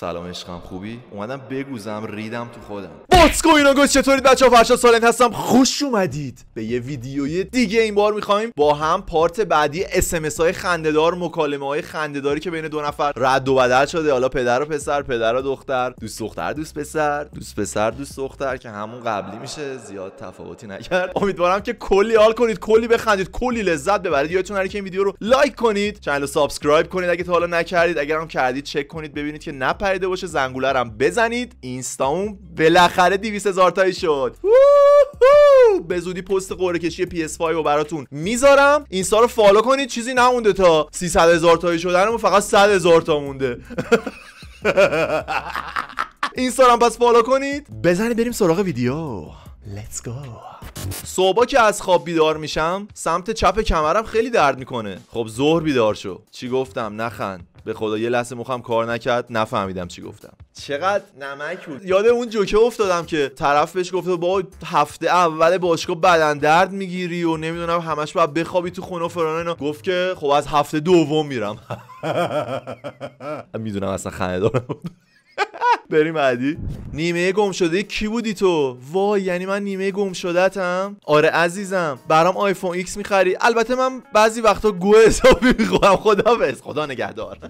سلام عشقم خوبی اومدم بگوزم ریدم تو خودم واتس گوینگ چطورید بچه‌ها فرشاد سالن هستم خوش اومدید به یه ویدیوی دیگه این بار میخوایم با هم پارت بعدی اس ام های خندهدار مکالمه های خندهداری که بین دو نفر رد و بدل شده حالا پدر و پسر پدر و دختر دوست دختر دوست پسر دوست پسر دوست دختر که همون قبلی میشه زیاد تفاوتی نکرد امیدوارم که کلی حال کنید کلی بخندید کلی لذت ببرید یادتون نره که این ویدیو رو لایک کنید چنل رو سابسکرایب کنید اگه تا حالا نکردید اگر کردید چک کنید ببینید که نپ پریده باشه زنگوله هم بزنید اینستامون بالاخره 200 هزار تایی شد به زودی پست قرعه کشی PS5 رو براتون میذارم اینستا رو فالو کنید چیزی نمونده تا 300 هزار تایی شدنمون فقط 100 هزار تا مونده اینستا رو پس فالو کنید بزنید بریم سراغ ویدیو Let's go صبح که از خواب بیدار میشم سمت چپ کمرم خیلی درد میکنه خب ظهر بیدار شو چی گفتم نخند به خدا یه لحظه مخم کار نکرد نفهمیدم چی گفتم چقدر نمک بود یاد اون جوکه افتادم که طرف بهش گفته با هفته اول باشگاه بدن درد میگیری و نمیدونم همش باید بخوابی تو خونه و گفت که خب از هفته دوم میرم میدونم اصلا خنده دارم بریم بعدی نیمه گم شده کی بودی تو وای یعنی من نیمه گم شدتم آره عزیزم برام آیفون ایکس میخری البته من بعضی وقتا گوه حسابی میخورم خدا بس. خدا نگهدار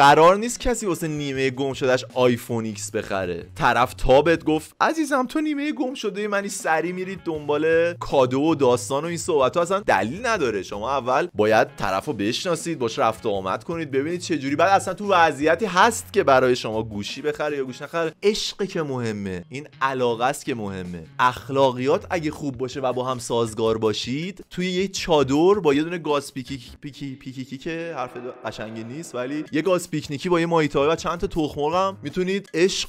قرار نیست کسی واسه نیمه گم شدهش آیفون ایکس بخره طرف تابت گفت عزیزم تو نیمه گم شده منی سری میرید دنبال کادو و داستان و این صحبت ها اصلا دلیل نداره شما اول باید طرف رو بشناسید باش رفت و آمد کنید ببینید چه جوری بعد اصلا تو وضعیتی هست که برای شما گوشی بخره یا گوش نخره عشق که مهمه این علاقه است که مهمه اخلاقیات اگه خوب باشه و با هم سازگار باشید توی یه چادر با یه دونه گاز پیکی پیکی, که حرف قشنگی نیست ولی یه گاز پیکنیکی با یه ماهیتای و چند تا تخم هم میتونید عشق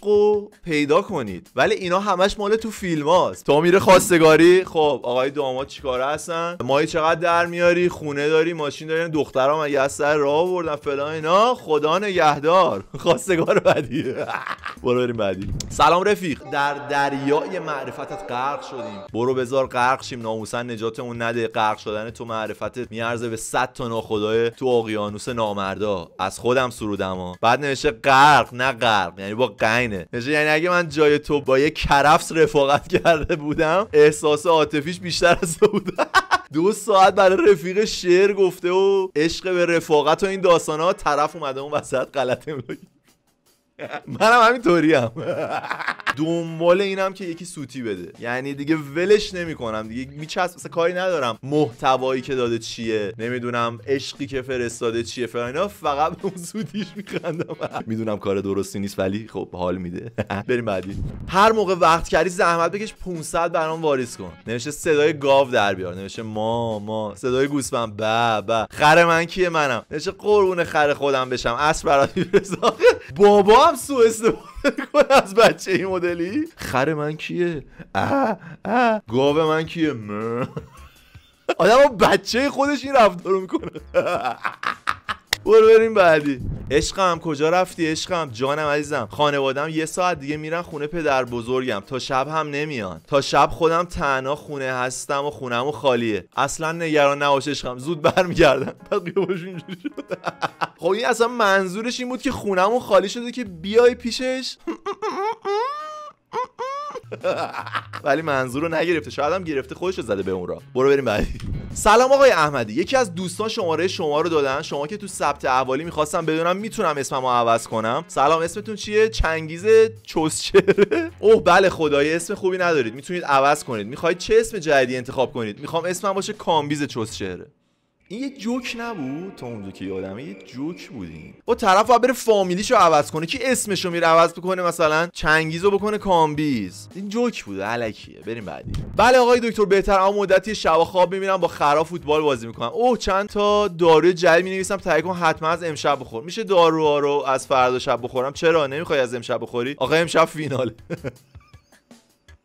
پیدا کنید ولی اینا همش مال تو فیلم هاست تو میره خواستگاری خب آقای داماد چیکاره هستن ماهی چقدر در میاری خونه داری ماشین داری یعنی دخترام اگه از سر راه آوردن فلان اینا خدا نگهدار خواستگار بعدی برو بریم بعدی سلام رفیق در دریای معرفتت غرق شدیم برو بزار غرق شیم ناموسن نجاتمون نده غرق شدن تو معرفتت میارزه به 100 تا ناخدای تو اقیانوس نامردا از خودم سرودم ها بعد نوشته غرق نه غرق یعنی با قینه نوشته یعنی اگه من جای تو با یه کرفس رفاقت کرده بودم احساس عاطفیش بیشتر از تو بود دو ساعت برای رفیق شعر گفته و عشق به رفاقت و این داستان ها طرف اومده اون وسط غلط املایی منم همینطوری هم دنبال اینم که یکی سوتی بده یعنی دیگه ولش نمیکنم دیگه میچسب مثلا کاری ندارم محتوایی که داده چیه نمیدونم عشقی که فرستاده چیه فلان فقط به اون سوتیش میخندم میدونم کار درستی نیست ولی خب حال میده بریم بعدی هر موقع وقت کردی زحمت بکش 500 برام واریز کن نمیشه صدای گاو در بیار نمیشه ما ما صدای گوسفند با با خر من کیه منم نمیشه قربون خر خودم بشم اصل برات بابا هم سو کنه از بچه این مدلی خر من کیه گاو من کیه م. آدم بچه خودش این رفتار رو میکنه برو بریم بعدی عشقم کجا رفتی عشقم جانم عزیزم خانوادم یه ساعت دیگه میرن خونه پدر بزرگم تا شب هم نمیان تا شب خودم تنها خونه هستم و خونم خالیه اصلا نگران نباش عشقم زود برمیگردم بعد اینجوری شد خب این اصلا منظورش این بود که خونمون خالی شده که بیای پیشش ولی منظور رو نگرفته شاید هم گرفته خودش رو زده به اون را برو بریم بعدی سلام آقای احمدی یکی از دوستان شماره شما رو دادن شما که تو ثبت احوالی میخواستم بدونم میتونم رو عوض کنم سلام اسمتون چیه چنگیز چوسچره اوه بله خدای اسم خوبی ندارید میتونید عوض کنید میخواید چه اسم جدیدی انتخاب کنید میخوام اسمم باشه کامبیز چوسچره این یه جوک نبود تا اونجا که یادمه یه جوک بودیم با طرف و بره فامیلیشو عوض کنه که اسمشو میره عوض بکنه مثلا چنگیزو بکنه کامبیز این جوک بوده علکیه بریم بعدی بله آقای دکتر بهتر اما مدتی شب خواب میبینم با خراب فوتبال بازی میکنم اوه چند تا داروی جدید مینویسم تا کن حتما از امشب بخور میشه داروها رو از فردا شب بخورم چرا نمیخوای از امشب بخوری آقا امشب فیناله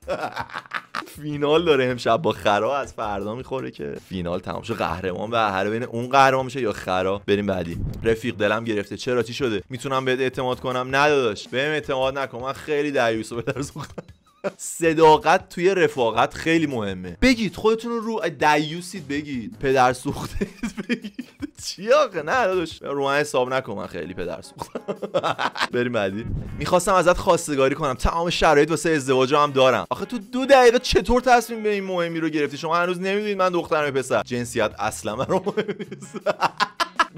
فینال داره امشب با خرا از فردا میخوره که فینال تمام شد قهرمان و هر بین اون قهرمان میشه یا خرا بریم بعدی رفیق دلم گرفته چرا چی شده میتونم بهت اعتماد کنم نداداش بهم اعتماد نکن من خیلی در به در صداقت توی رفاقت خیلی مهمه بگید خودتون رو دیوسید بگید پدر سوخته بگید چی آخه نه داداش رو من حساب نکن من خیلی پدر بریم بعدی میخواستم ازت خواستگاری کنم تمام شرایط واسه ازدواج هم دارم آخه تو دو دقیقه چطور تصمیم به این مهمی رو گرفتی شما هنوز نمیدونید من دخترم پسر جنسیت اصلا من رو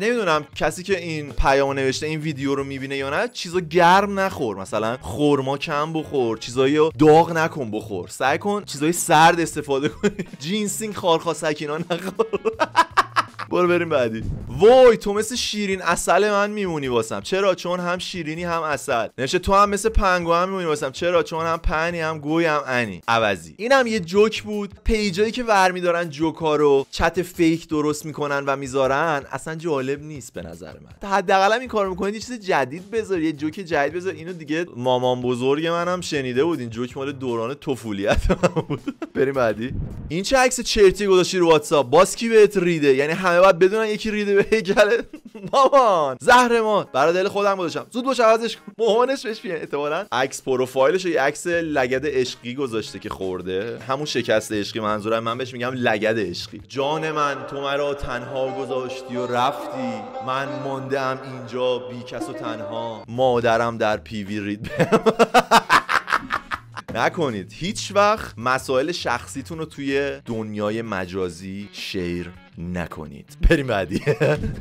نمیدونم کسی که این پیامو نوشته این ویدیو رو میبینه یا نه چیزا گرم نخور مثلا خورما کم بخور چیزایی رو داغ نکن بخور سعی کن چیزای سرد استفاده کن جینسینگ خارخاسکینا نخور برو بریم بعدی وای تو مثل شیرین اصل من میمونی واسم چرا چون هم شیرینی هم اصل نشه تو هم مثل پنگو هم میمونی واسم چرا چون هم پنی هم گوی هم انی عوضی این هم یه جوک بود پیجایی که ور میدارن جوک رو چت فیک درست میکنن و میذارن اصلا جالب نیست به نظر من حداقل این کارو میکنید یه چیز جدید بذار یه جوک جدید بذار اینو دیگه مامان بزرگ هم شنیده بود این جوک مال دوران طفولیت بود بریم بعدی این چه عکس چرتی گذاشتی رو واتساپ باز کی بهت ریده یعنی همه باید بدونن یکی ریده به هیکل مامان زهرمان برای دل خودم گذاشتم زود باش عوضش کن مامانش بهش بیان احتمالاً عکس پروفایلش یه عکس لگد عشقی گذاشته که خورده همون شکست عشقی منظورم من بهش میگم لگد عشقی جان من تو مرا تنها گذاشتی و رفتی من ماندم اینجا بی کس و تنها مادرم در پیوی رید نکنید هیچ وقت مسائل شخصیتون رو توی دنیای مجازی شیر نکنید بریم بعدی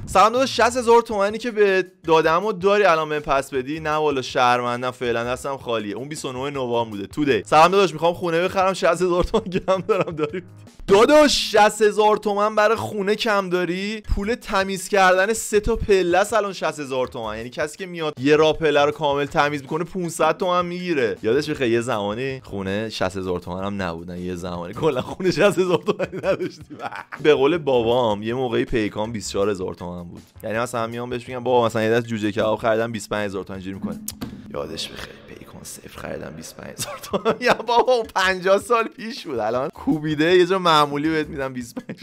سلام داداش 60 هزار تومانی که به دادم و داری الان من پس بدی نه والا شهرمندم فعلا هستم خالیه اون 29 نوامبر بوده دی سلام داداش میخوام خونه بخرم 60 هزار تومان کم دارم داری داداش 60 هزار تومن برای خونه کم داری پول تمیز کردن سه تا پله الان 60 هزار یعنی کسی که میاد یه را پله رو کامل تمیز میکنه 500 تومان میگیره یادش بخیر یه زمانی خونه 60 هزار هم نبودن یه زمانی کلا خونه 60 هزار نداشتیم به قول بابا بابام یه موقعی پیکان 24 هزار هم بود یعنی مثلا میام بهش میگم بابا مثلا یه دست جوجه کباب خریدم 25 هزار تومن اینجوری میکنه یادش بخیر پیکان صفر خریدم 25 هزار یا بابا 50 سال پیش بود الان کوبیده یه جا معمولی بهت میدم 25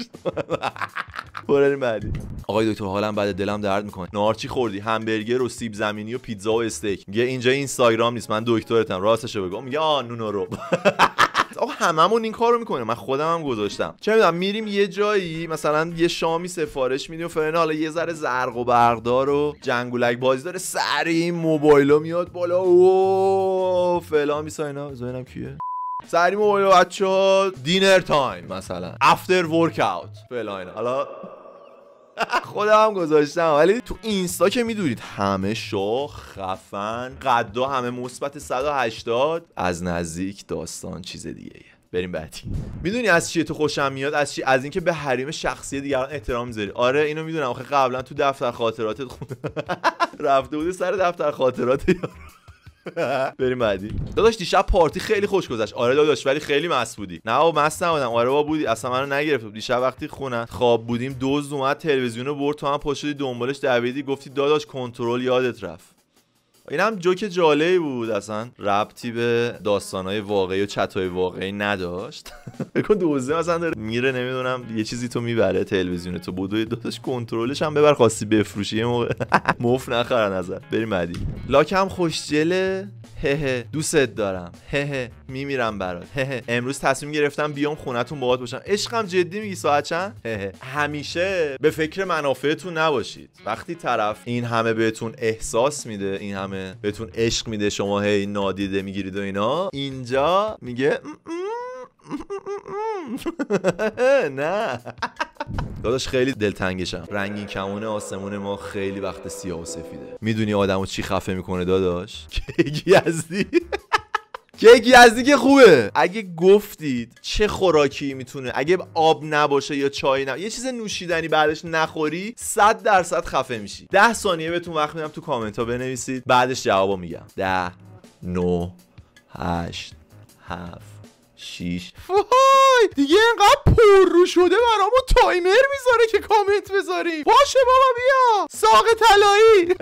تومن بعدی آقای دکتر حالا بعد دلم درد میکنه نهار چی خوردی همبرگر و سیب زمینی و پیتزا و استیک میگه اینجا اینستاگرام نیست من دکترتم راستشو بگم میگه آ نون رو آقا هممون این کارو میکنیم من خودم هم گذاشتم چه میدونم میریم یه جایی مثلا یه شامی سفارش میدیم فرنا حالا یه ذره زرق و برقدار و جنگولک بازی داره سری موبایلو میاد بالا او فلان اینا زاینم کیه سری موبایل بچه ها دینر تایم مثلا افتر ورک اوت فلان حالا خودم هم گذاشتم ولی تو اینستا که میدونید همه شو خفن قدا همه مثبت 180 از نزدیک داستان چیز دیگه بریم بعدی میدونی از چیه تو خوشم میاد از چی از اینکه به حریم شخصی دیگران احترام میذاری آره اینو میدونم آخه قبلا تو دفتر خاطراتت خود رفته بودی سر دفتر خاطرات بریم بعدی داداش دیشب پارتی خیلی خوش گذشت آره داداش ولی خیلی مست بودی نه مست نبودم آره با بودی اصلا منو نگرفت دیشب وقتی خونه خواب بودیم دوز اومد تلویزیون رو برد تو هم پاشدی دنبالش دویدی گفتی داداش کنترل یادت رفت هم جوک جالبی بود اصلا ربطی به داستانهای واقعی و چتای واقعی نداشت بکن دوزه مثلا داره میره نمیدونم یه چیزی تو میبره تلویزیون تو بودوی دوتاش کنترلش هم ببر خواستی بفروشی یه موقع مف نخره نظر بریم بعدی لاکم خوشجله هه دوستت دارم هه میمیرم برات امروز تصمیم گرفتم بیام خونتون باهات باشم عشقم جدی میگی ساعت چند همیشه به فکر منافعتون نباشید وقتی طرف این همه بهتون احساس میده این همه بهتون عشق میده شما هی نادیده میگیرید و اینا اینجا میگه نه داداش خیلی دلتنگشم رنگی کمونه آسمون ما خیلی وقت سیاه و سفیده میدونی آدمو چی خفه میکنه داداش کیگی کیک یکی از خوبه اگه گفتید چه خوراکی میتونه اگه آب نباشه یا چای نباشه یه چیز نوشیدنی بعدش نخوری 100 درصد خفه میشی 10 ثانیه بهتون وقت میدم تو کامنت ها بنویسید بعدش جوابو میگم 10 9 8 7 شیش فای دیگه اینقدر رو شده برامو تایمر میذاره که کامنت بذاریم باشه بابا بیا ساق طلایی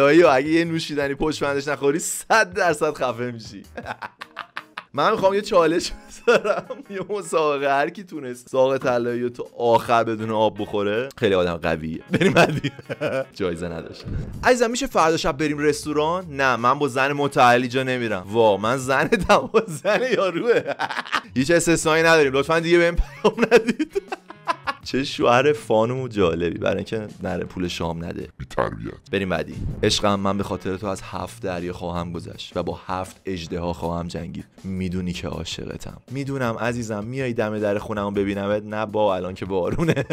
ساق و اگه یه نوشیدنی پشت بندش نخوری صد درصد خفه میشی من میخوام یه چالش بذارم یه مسابقه هر کی تونست ساق طلایی تو آخر بدون آب بخوره خیلی آدم قویه بریم بعدی جایزه نداشت عزیزم میشه فردا شب بریم رستوران نه من با زن متعلی جا نمیرم وا من زن با زن یاروه هیچ استثنایی نداریم لطفا دیگه بهم پیام ندید چه شوهر فانو و جالبی برای اینکه نره پول شام نده بی بریم بعدی عشقم من به خاطر تو از هفت دریا خواهم گذشت و با هفت اجدها خواهم جنگید میدونی که عاشقتم میدونم عزیزم میای دم در خونم ببینمت نه با الان که بارونه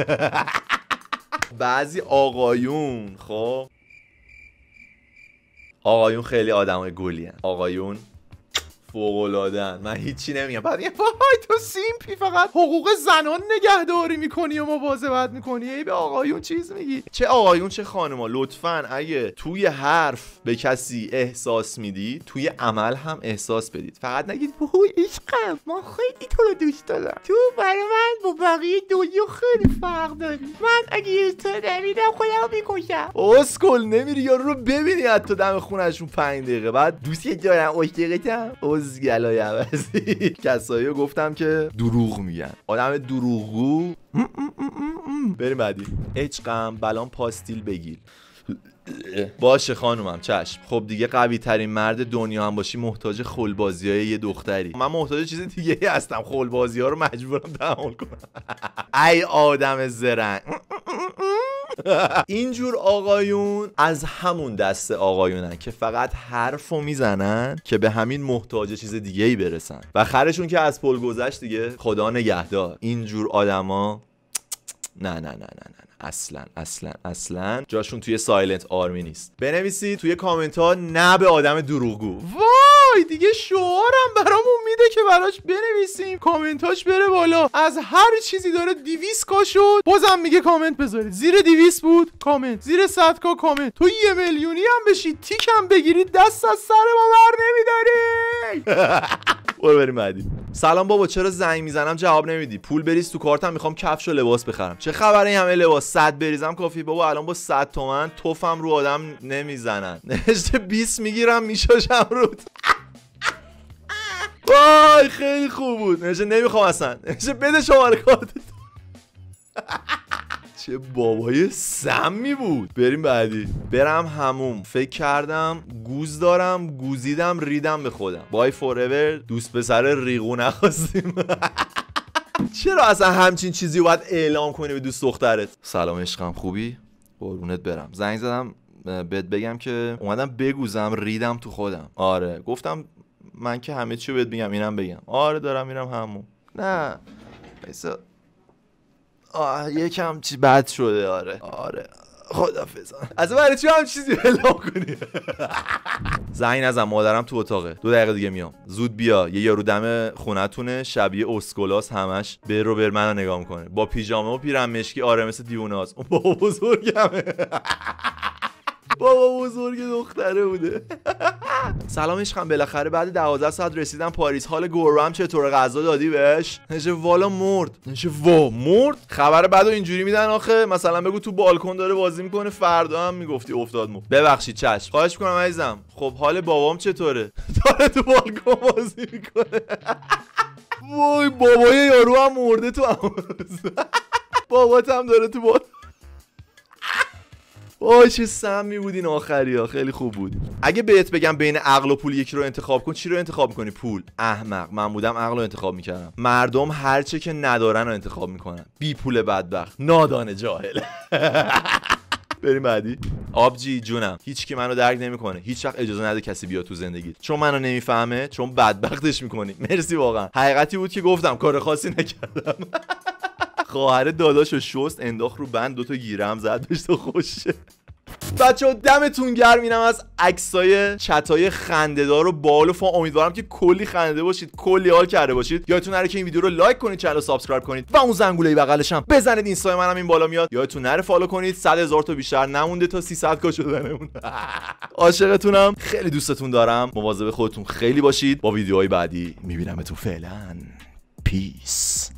بعضی آقایون خب آقایون خیلی آدمای گلی هن. آقایون فوق من هیچی نمیگم بعد یه وای تو سیمپی فقط حقوق زنان نگهداری میکنی و مواظبت میکنی ای به آقایون چیز میگی چه آقایون چه خانما لطفا اگه توی حرف به کسی احساس میدی توی عمل هم احساس بدید فقط نگید وای عشقم ما خیلی تو رو دوست دارم تو برای من با بقیه دنیا خیلی فرق داری من اگه یه تو نمیدم خودم میکشم اسکل نمیری یارو رو ببینی حتی دم خونشون پنج دقیقه بعد دوستی دارم زیلای عوضی کسایی گفتم که دروغ میگن آدم دروغو بریم بعدی اچقم بلان پاستیل بگیر باشه خانومم چشم خب دیگه قوی ترین مرد دنیا هم باشی محتاج خلبازی های یه دختری من محتاج چیز دیگه هستم خلبازی ها رو مجبورم تحمل کنم ای آدم زرنگ اینجور آقایون از همون دست آقایونن که فقط حرف رو میزنن که به همین محتاج چیز دیگه ای برسن و خرشون که از پل گذشت دیگه خدا نگهدار اینجور آدما نه نه نه نه نه اصلا اصلا اصلا جاشون توی سایلنت آرمی نیست بنویسید توی کامنت ها نه به آدم دروغگو وای دیگه شعارم برامون میده که براش بنویسیم کامنتاش بره بالا از هر چیزی داره 200 کا شد بازم میگه کامنت بذارید زیر 200 بود کامنت زیر 100 کا کامنت تو یه میلیونی هم بشی تیک هم بگیری دست از سر ما بر نمیداری برو بریم بعدی سلام بابا چرا زنگ میزنم جواب نمیدی پول بریز تو کارتم میخوام کفش و لباس بخرم چه خبره این همه لباس صد بریزم کافی بابا الان با صد تومن توفم رو آدم نمیزنن نشته 20 میگیرم میشاشم رو وای خیلی خوب بود نمیشه نمیخوام اصلا نمیشه بده شماره کارت چه بابای سمی بود بریم بعدی برم هموم فکر کردم گوز دارم گوزیدم ریدم به خودم بای فوراور دوست پسر ریغو نخواستیم چرا اصلا همچین چیزی باید اعلام کنی به دوست دخترت سلام عشقم خوبی قربونت برم زنگ زدم بهت بگم که اومدم بگوزم ریدم تو خودم آره گفتم من که همه چی بهت میگم اینم بگم آره دارم میرم همون نه ایسا آه یکم چی بد شده آره آره خدافزم از برای چی هم چیزی بلا کنی زنگ ازم مادرم تو اتاقه دو دقیقه دیگه میام زود بیا یه یارو دم خونتونه شبیه اسکولاس همش به رو بر نگاه میکنه با پیژامه و پیرم مشکی آره مثل دیوناز اون با بزرگمه بابا بزرگ دختره بوده سلام عشقم بالاخره بعد 12 ساعت رسیدم پاریس حال گورم چطور غذا دادی بهش نشه والا مرد نشه وا مرد خبر بعدو اینجوری میدن آخه مثلا بگو تو بالکن داره بازی میکنه فردا هم میگفتی افتاد مو ببخشید چش خواهش میکنم عزیزم خب حال بابام چطوره داره تو بالکن بازی میکنه وای بابای یارو هم مرده تو بابات هم داره تو بالکن وای چه سمی بود این آخری ها خیلی خوب بود اگه بهت بگم بین عقل و پول یکی رو انتخاب کن چی رو انتخاب میکنی پول احمق من بودم عقل رو انتخاب میکردم مردم هرچه که ندارن رو انتخاب میکنن بی پول بدبخت نادان جاهل بریم بعدی آبجی جونم هیچ کی منو درک نمیکنه هیچ وقت اجازه نده کسی بیاد تو زندگی چون منو نمیفهمه چون بدبختش میکنی مرسی واقعا حقیقتی بود که گفتم کار خاصی نکردم خواهر و شست انداخ رو بند دوتا گیرم زد بشت خوشه بچه دمتون گرم اینم از عکسای چتای خندهدار و بال و امیدوارم که کلی خنده باشید کلی حال کرده باشید یادتون نره که این ویدیو رو لایک کنید چنل رو سابسکرایب کنید و اون زنگوله بغلش هم بزنید اینستا منم این بالا میاد یادتون نره فالو کنید 100 هزار تا بیشتر نمونده تا 300 کا شدنمون عاشقتونم خیلی دوستتون دارم مواظب خودتون خیلی باشید با ویدیوهای بعدی میبینمتون فعلا پیس